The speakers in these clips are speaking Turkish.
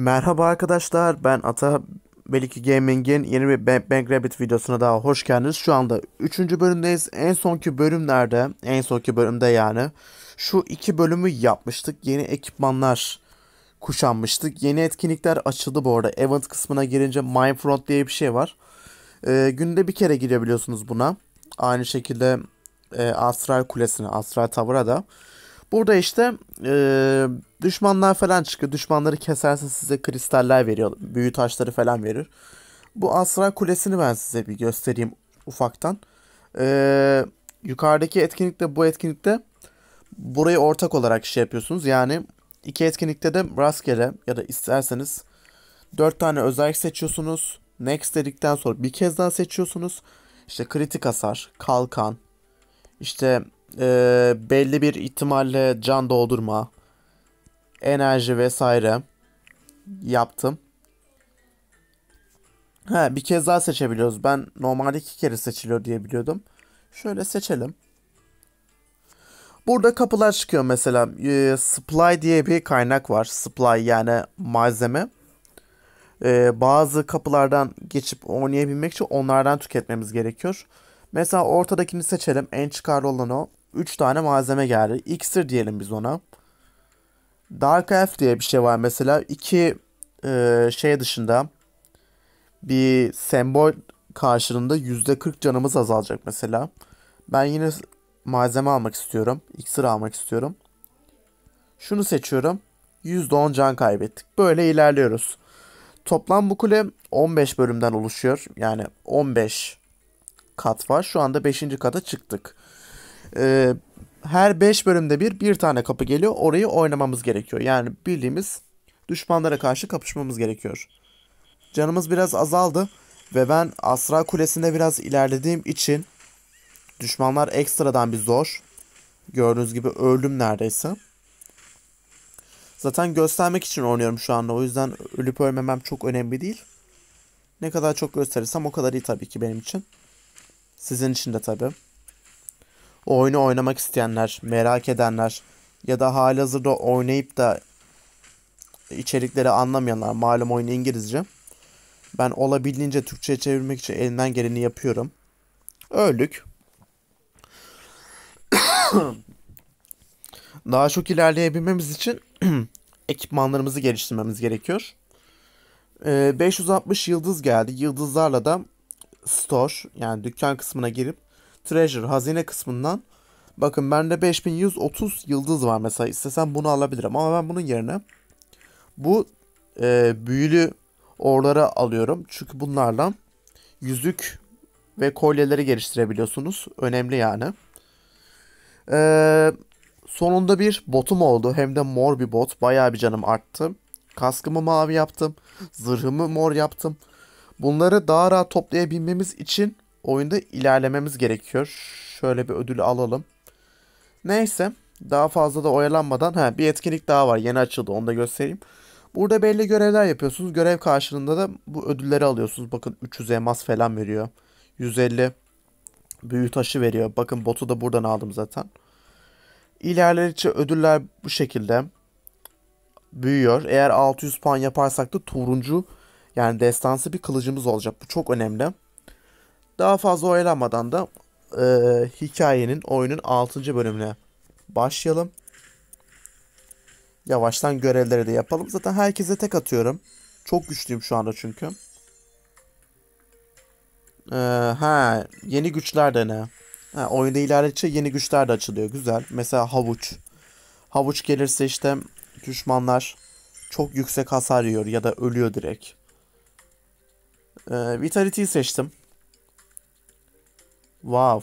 Merhaba arkadaşlar ben Ata Meliki Gaming'in yeni bir Bang Bang Rabbit videosuna daha hoş geldiniz. Şu anda 3. bölümdeyiz. En sonki bölümlerde, en sonki bölümde yani şu iki bölümü yapmıştık. Yeni ekipmanlar kuşanmıştık. Yeni etkinlikler açıldı bu arada. Event kısmına girince Mindfront diye bir şey var. Ee, günde bir kere girebiliyorsunuz buna. Aynı şekilde e, Astral Kulesi'ne, Astral Tower'a da. Burada işte e, düşmanlar falan çıkıyor. Düşmanları keserse size kristaller veriyor. Büyü taşları falan verir. Bu Asra Kulesi'ni ben size bir göstereyim ufaktan. E, yukarıdaki etkinlikte bu etkinlikte burayı ortak olarak şey yapıyorsunuz. Yani iki etkinlikte de rastgele ya da isterseniz dört tane özellik seçiyorsunuz. Next dedikten sonra bir kez daha seçiyorsunuz. İşte kritik hasar, kalkan, işte e, belli bir ihtimalle can doldurma, enerji vesaire yaptım. Ha bir kez daha seçebiliyoruz. Ben normalde iki kere seçiliyor diye biliyordum. Şöyle seçelim. Burada kapılar çıkıyor mesela. E, supply diye bir kaynak var. Supply yani malzeme. E, bazı kapılardan geçip oynayabilmek için onlardan tüketmemiz gerekiyor. Mesela ortadakini seçelim. En çıkarlı olan o. 3 tane malzeme geldi. İksir diyelim biz ona. Dark Elf diye bir şey var mesela. İki e, şey dışında bir sembol karşılığında %40 canımız azalacak mesela. Ben yine malzeme almak istiyorum. İksir almak istiyorum. Şunu seçiyorum. %10 can kaybettik. Böyle ilerliyoruz. Toplam bu kule 15 bölümden oluşuyor. Yani 15 kat var. Şu anda 5. kata çıktık e, her 5 bölümde bir bir tane kapı geliyor. Orayı oynamamız gerekiyor. Yani bildiğimiz düşmanlara karşı kapışmamız gerekiyor. Canımız biraz azaldı ve ben Asra Kulesi'nde biraz ilerlediğim için düşmanlar ekstradan bir zor. Gördüğünüz gibi öldüm neredeyse. Zaten göstermek için oynuyorum şu anda. O yüzden ölüp ölmemem çok önemli değil. Ne kadar çok gösterirsem o kadar iyi tabii ki benim için. Sizin için de tabii o oyunu oynamak isteyenler, merak edenler ya da halihazırda oynayıp da içerikleri anlamayanlar, malum oyun İngilizce. Ben olabildiğince Türkçe'ye çevirmek için elinden geleni yapıyorum. Öldük. Daha çok ilerleyebilmemiz için ekipmanlarımızı geliştirmemiz gerekiyor. 560 ee, yıldız geldi. Yıldızlarla da store yani dükkan kısmına girip Treasure hazine kısmından bakın bende 5130 yıldız var mesela istesem bunu alabilirim ama ben bunun yerine bu e, büyülü orları alıyorum. Çünkü bunlarla yüzük ve kolyeleri geliştirebiliyorsunuz. Önemli yani. Ee, sonunda bir botum oldu. Hem de mor bir bot. Bayağı bir canım arttı. Kaskımı mavi yaptım. Zırhımı mor yaptım. Bunları daha rahat toplayabilmemiz için oyunda ilerlememiz gerekiyor. Şöyle bir ödül alalım. Neyse daha fazla da oyalanmadan ha bir etkinlik daha var yeni açıldı onu da göstereyim. Burada belli görevler yapıyorsunuz. Görev karşılığında da bu ödülleri alıyorsunuz. Bakın 300 elmas falan veriyor. 150 büyü taşı veriyor. Bakın botu da buradan aldım zaten. İlerledikçe ödüller bu şekilde büyüyor. Eğer 600 puan yaparsak da turuncu yani destansı bir kılıcımız olacak. Bu çok önemli. Daha fazla oyalanmadan da e, hikayenin, oyunun 6. bölümüne başlayalım. Yavaştan görevleri de yapalım. Zaten herkese tek atıyorum. Çok güçlüyüm şu anda çünkü. Ee, ha, yeni güçler de ne? Ha, oyunda ilerledikçe yeni güçler de açılıyor. Güzel. Mesela havuç. Havuç gelirse işte düşmanlar çok yüksek hasar yiyor ya da ölüyor direkt. Ee, Vitality'yi seçtim. Wow.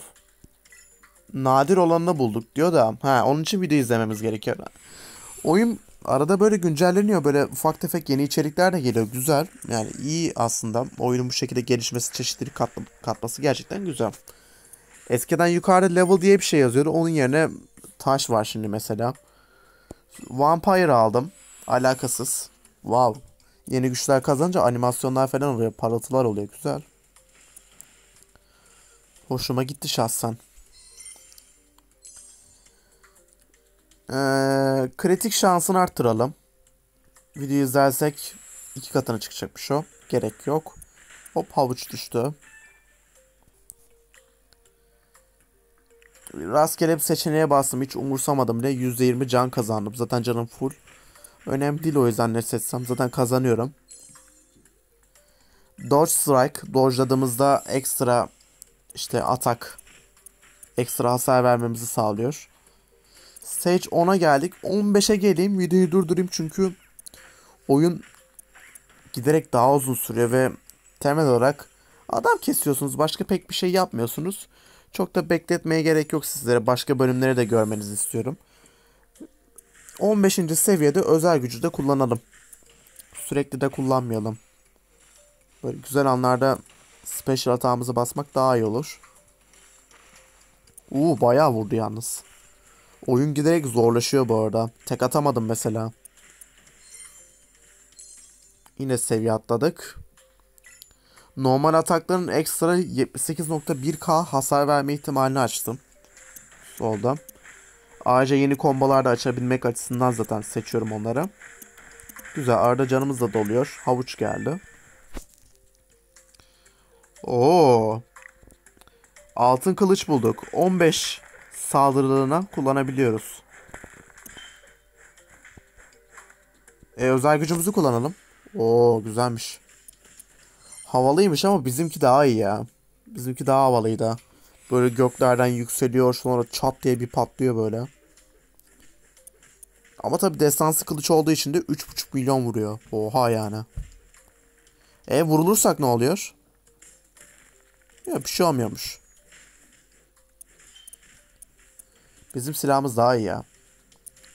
Nadir olanını bulduk diyor da. Ha onun için video izlememiz gerekiyor. Oyun arada böyle güncelleniyor. Böyle ufak tefek yeni içerikler de geliyor. Güzel. Yani iyi aslında. Oyunun bu şekilde gelişmesi, çeşitleri katla, katması gerçekten güzel. Eskiden yukarıda level diye bir şey yazıyordu. Onun yerine taş var şimdi mesela. Vampire aldım. Alakasız. Wow. Yeni güçler kazanınca animasyonlar falan oluyor. parlatılar oluyor. Güzel. Hoşuma gitti şahsen. Ee, kritik şansını arttıralım. Video izlersek iki katına çıkacakmış o. Gerek yok. Hop havuç düştü. Rastgele bir seçeneğe bastım. Hiç umursamadım bile. %20 can kazandım. Zaten canım full. Önemli değil o yüzden ne seçsem. Zaten kazanıyorum. Dodge Strike. Dodge'ladığımızda ekstra işte atak ekstra hasar vermemizi sağlıyor. Stage 10'a geldik. 15'e geleyim. Videoyu durdurayım çünkü oyun giderek daha uzun sürüyor ve temel olarak adam kesiyorsunuz. Başka pek bir şey yapmıyorsunuz. Çok da bekletmeye gerek yok sizlere. Başka bölümleri de görmenizi istiyorum. 15. seviyede özel gücü de kullanalım. Sürekli de kullanmayalım. Böyle güzel anlarda Special atağımızı basmak daha iyi olur. Uuu bayağı vurdu yalnız. Oyun giderek zorlaşıyor bu arada. Tek atamadım mesela. Yine seviye atladık. Normal atakların ekstra 78.1k hasar verme ihtimalini açtım. Solda. Ayrıca yeni kombolar da açabilmek açısından zaten seçiyorum onları. Güzel. Arada canımız da doluyor. Havuç geldi. Oo. Altın kılıç bulduk. 15 saldırılarına kullanabiliyoruz. E, özel gücümüzü kullanalım. Oo güzelmiş. Havalıymış ama bizimki daha iyi ya. Bizimki daha havalıydı. Böyle göklerden yükseliyor sonra çat diye bir patlıyor böyle. Ama tabi destansı kılıç olduğu için de 3.5 milyon vuruyor. Oha yani. E vurulursak ne oluyor? Ya bir şey olmuyormuş. Bizim silahımız daha iyi ya.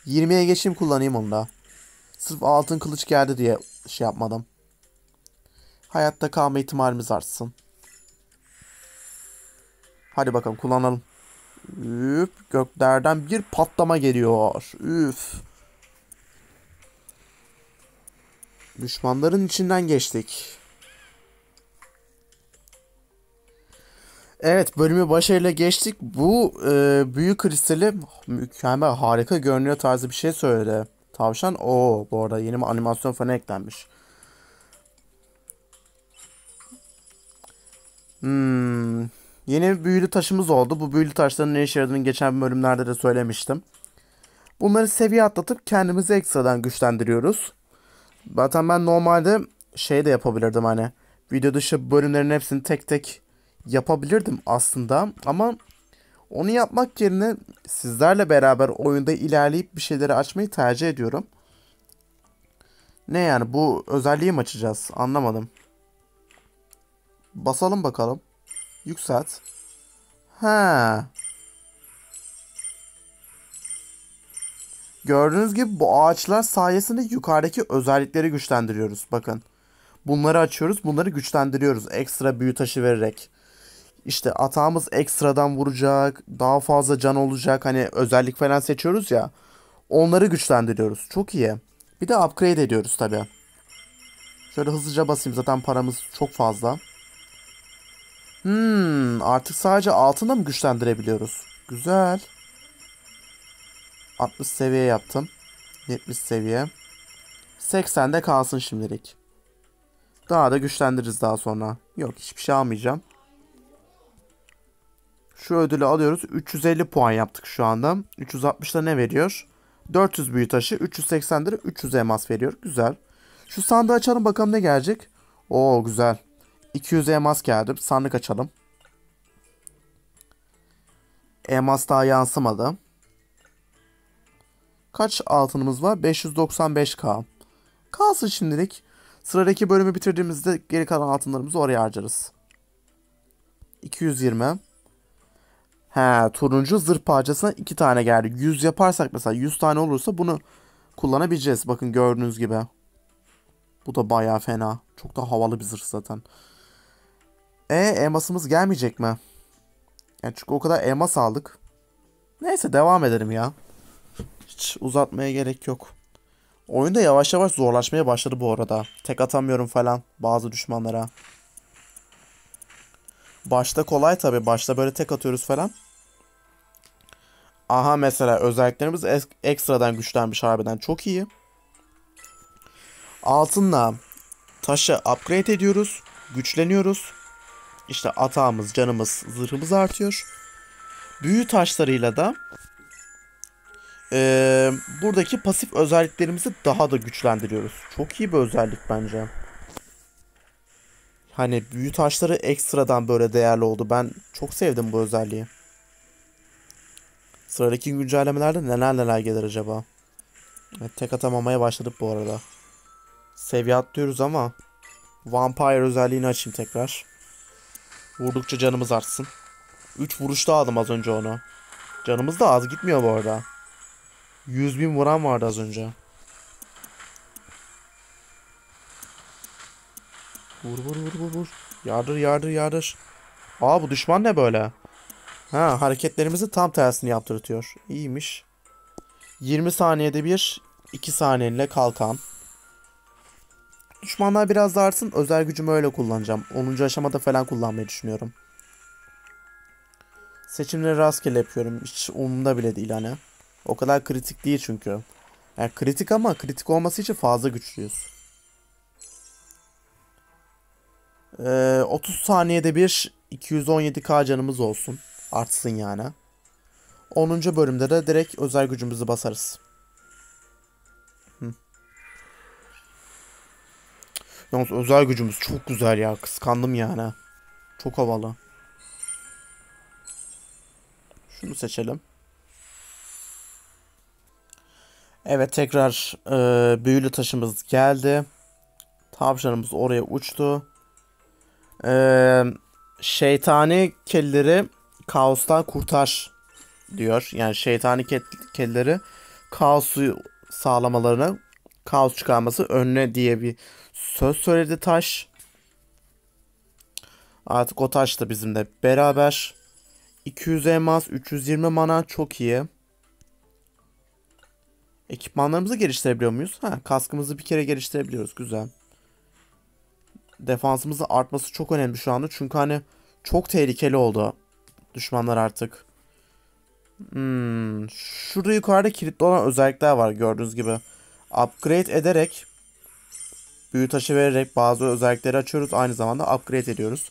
20'ye geçeyim kullanayım onu da. Sırf altın kılıç geldi diye şey yapmadım. Hayatta kalma ihtimalimiz artsın. Hadi bakalım kullanalım. Üf, göklerden bir patlama geliyor. Üf. Düşmanların içinden geçtik. Evet bölümü başarıyla geçtik. Bu e, büyük kristali mükemmel harika görünüyor tarzı bir şey söyledi. Tavşan o bu arada yeni bir animasyon falan eklenmiş. Hmm. Yeni bir büyülü taşımız oldu. Bu büyülü taşların ne işe yaradığını geçen bölümlerde de söylemiştim. Bunları seviye atlatıp kendimizi ekstradan güçlendiriyoruz. Zaten ben normalde şey de yapabilirdim hani. Video dışı bölümlerin hepsini tek tek yapabilirdim aslında ama onu yapmak yerine sizlerle beraber oyunda ilerleyip bir şeyleri açmayı tercih ediyorum. Ne yani bu özelliği mi açacağız? Anlamadım. Basalım bakalım. Yükselt. Ha. Gördüğünüz gibi bu ağaçlar sayesinde yukarıdaki özellikleri güçlendiriyoruz. Bakın. Bunları açıyoruz, bunları güçlendiriyoruz ekstra büyü taşı vererek işte atağımız ekstradan vuracak, daha fazla can olacak hani özellik falan seçiyoruz ya. Onları güçlendiriyoruz. Çok iyi. Bir de upgrade ediyoruz tabi. Şöyle hızlıca basayım zaten paramız çok fazla. Hmm, artık sadece altında mı güçlendirebiliyoruz? Güzel. 60 seviye yaptım. 70 seviye. 80'de kalsın şimdilik. Daha da güçlendiririz daha sonra. Yok hiçbir şey almayacağım. Şu ödülü alıyoruz. 350 puan yaptık şu anda. 360'da ne veriyor? 400 büyü taşı, 380 lira, 300 emas veriyor. Güzel. Şu sandığı açalım bakalım ne gelecek. Oo güzel. 200 emas geldi. Sandık açalım. Emas daha yansımadı. Kaç altınımız var? 595k. Kalsın şimdilik. Sıradaki bölümü bitirdiğimizde geri kalan altınlarımızı oraya harcarız. 220. He turuncu zırh parçasına 2 tane geldi. 100 yaparsak mesela 100 tane olursa bunu kullanabileceğiz. Bakın gördüğünüz gibi. Bu da baya fena. Çok da havalı bir zırh zaten. E elmasımız gelmeyecek mi? Yani çünkü o kadar elmas aldık. Neyse devam edelim ya. Hiç uzatmaya gerek yok. Oyunda yavaş yavaş zorlaşmaya başladı bu arada. Tek atamıyorum falan bazı düşmanlara. Başta kolay tabi. Başta böyle tek atıyoruz falan. Aha mesela özelliklerimiz ekstradan güçlenmiş harbiden. Çok iyi. Altınla taşı upgrade ediyoruz. Güçleniyoruz. İşte atağımız, canımız, zırhımız artıyor. Büyü taşlarıyla da e, buradaki pasif özelliklerimizi daha da güçlendiriyoruz. Çok iyi bir özellik bence. Hani büyü taşları ekstradan böyle değerli oldu. Ben çok sevdim bu özelliği. Sıradaki güncellemelerde neler neler gelir acaba? Evet, tek atamamaya başladık bu arada. Seviye atlıyoruz ama Vampire özelliğini açayım tekrar. Vurdukça canımız artsın. 3 vuruşta aldım az önce onu. Canımız da az gitmiyor bu arada. 100 bin vuran vardı az önce. Vur vur vur vur vur. Yardır yardır yardır. Aa bu düşman ne böyle? Ha hareketlerimizi tam tersini yaptırtıyor. İyiymiş. 20 saniyede bir 2 saniyeyle kalkan. Düşmanlar biraz da artsın. Özel gücümü öyle kullanacağım. 10. aşamada falan kullanmayı düşünüyorum. Seçimleri rastgele yapıyorum. Hiç umurumda bile değil hani. O kadar kritik değil çünkü. Yani kritik ama kritik olması için fazla güçlüyüz. Ee, 30 saniyede bir 217k canımız olsun. Artsın yani. 10. bölümde de direkt özel gücümüzü basarız. Hı. Yalnız özel gücümüz çok güzel ya. Kıskandım yani. Çok havalı. Şunu seçelim. Evet tekrar e, büyülü taşımız geldi. Tavşanımız oraya uçtu. Ee, şeytani kelleri kaostan kurtar diyor. Yani şeytani kelleri kaosu sağlamalarına kaos çıkarması önüne diye bir söz söyledi taş. Artık o taş da bizimle beraber. 200 emas 320 mana çok iyi. Ekipmanlarımızı geliştirebiliyor muyuz? Ha, kaskımızı bir kere geliştirebiliyoruz. Güzel defansımızın artması çok önemli şu anda. Çünkü hani çok tehlikeli oldu düşmanlar artık. Hmm, şurada yukarıda kilitli olan özellikler var gördüğünüz gibi. Upgrade ederek büyü taşı vererek bazı özellikleri açıyoruz. Aynı zamanda upgrade ediyoruz.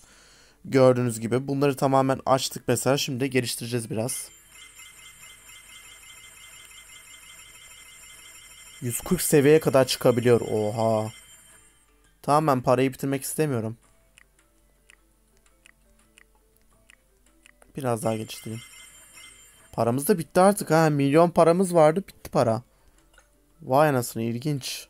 Gördüğünüz gibi bunları tamamen açtık mesela. Şimdi geliştireceğiz biraz. 140 seviyeye kadar çıkabiliyor. Oha. Tamam ben parayı bitirmek istemiyorum. Biraz daha geçiştireyim. Paramız da bitti artık ha. Milyon paramız vardı bitti para. Vay anasını ilginç.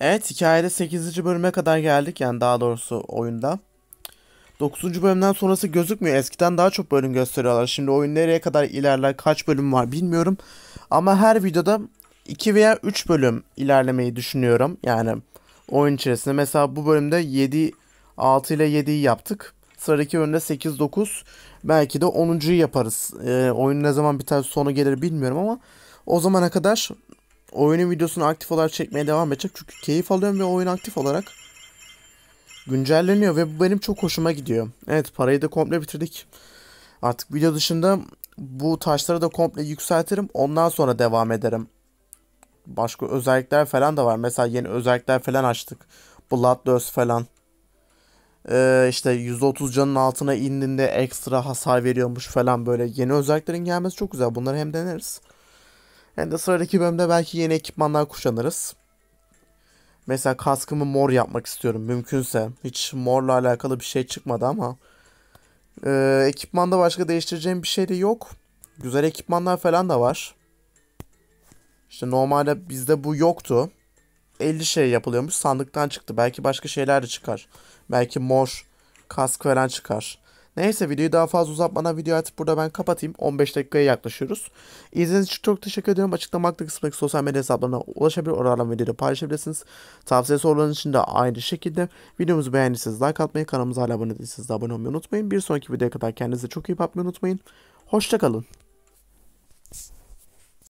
Evet hikayede 8. bölüme kadar geldik yani daha doğrusu oyunda. 9. bölümden sonrası gözükmüyor. Eskiden daha çok bölüm gösteriyorlar. Şimdi oyun nereye kadar ilerler, kaç bölüm var bilmiyorum. Ama her videoda 2 veya 3 bölüm ilerlemeyi düşünüyorum. Yani oyun içerisinde. Mesela bu bölümde 7, 6 ile 7'yi yaptık. Sıradaki bölümde 8, 9 belki de 10.yu yaparız. Ee, oyun ne zaman biter sonu gelir bilmiyorum ama o zamana kadar oyunun videosunu aktif olarak çekmeye devam edecek. Çünkü keyif alıyorum ve oyun aktif olarak güncelleniyor ve bu benim çok hoşuma gidiyor. Evet parayı da komple bitirdik. Artık video dışında bu taşları da komple yükseltirim. Ondan sonra devam ederim başka özellikler falan da var. Mesela yeni özellikler falan açtık. Bloodlust falan. Ee, işte %30 canın altına indiğinde ekstra hasar veriyormuş falan böyle. Yeni özelliklerin gelmesi çok güzel. Bunları hem deneriz. Hem de sıradaki bölümde belki yeni ekipmanlar kuşanırız. Mesela kaskımı mor yapmak istiyorum mümkünse. Hiç morla alakalı bir şey çıkmadı ama. Ee, ekipmanda başka değiştireceğim bir şey de yok. Güzel ekipmanlar falan da var. İşte normalde bizde bu yoktu. 50 şey yapılıyormuş sandıktan çıktı. Belki başka şeyler de çıkar. Belki mor kask veren çıkar. Neyse videoyu daha fazla uzatmadan video artık burada ben kapatayım. 15 dakikaya yaklaşıyoruz. İzlediğiniz için çok teşekkür ediyorum. Açıklama altı kısmındaki sosyal medya hesaplarına ulaşabilir. Oralarla videoyu paylaşabilirsiniz. Tavsiye sorularınız için de aynı şekilde. Videomuzu beğendiyseniz like atmayı, kanalımıza hala abone değilseniz de abone olmayı unutmayın. Bir sonraki videoya kadar kendinize çok iyi bakmayı unutmayın. Hoşçakalın.